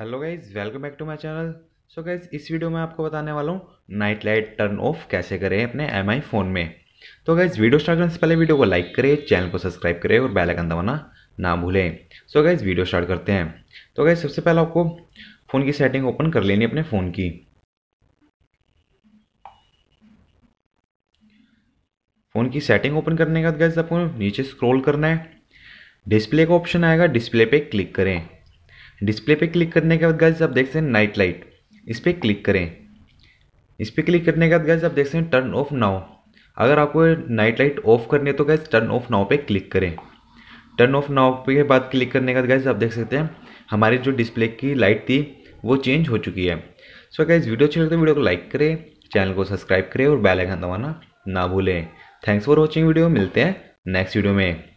hello guys welcome back to my channel so guys इस video में आपको बताने वाला हूँ नाइट लाइट टर्न ऑफ कैसे करें अपने एम फ़ोन में तो गाइज वीडियो स्टार्ट करने से पहले वीडियो को लाइक करें चैनल को सब्सक्राइब करें और बेल आइकन दबाना ना भूलें सो गाइज वीडियो स्टार्ट करते हैं तो गाइज सबसे पहले आपको फ़ोन की सेटिंग ओपन कर लेनी अपने फ़ोन की फ़ोन की सेटिंग ओपन करने के बाद गाइज आपको नीचे स्क्रोल करना है डिस्प्ले का ऑप्शन आएगा डिस्प्ले पर क्लिक करें डिस्प्ले पे क्लिक करने के बाद गाइज आप देख सकते हैं नाइट लाइट इस पर क्लिक करें इस पर क्लिक करने के बाद गाइज आप देख सकते हैं टर्न ऑफ नाउ अगर आपको नाइट लाइट ऑफ करनी है तो गैस टर्न ऑफ नाउ पे क्लिक करें टर्न ऑफ नाउ पे बाद क्लिक करने के बाद गाइज आप देख सकते हैं हमारी जो डिस्प्ले की लाइट थी वो चेंज हो चुकी है सो गैस वीडियो अच्छी लगती है तो वीडियो को लाइक करें चैनल को सब्सक्राइब करें और बेल आइकन दबाना ना भूलें थैंक्स फॉर वॉचिंग वीडियो मिलते हैं नेक्स्ट वीडियो में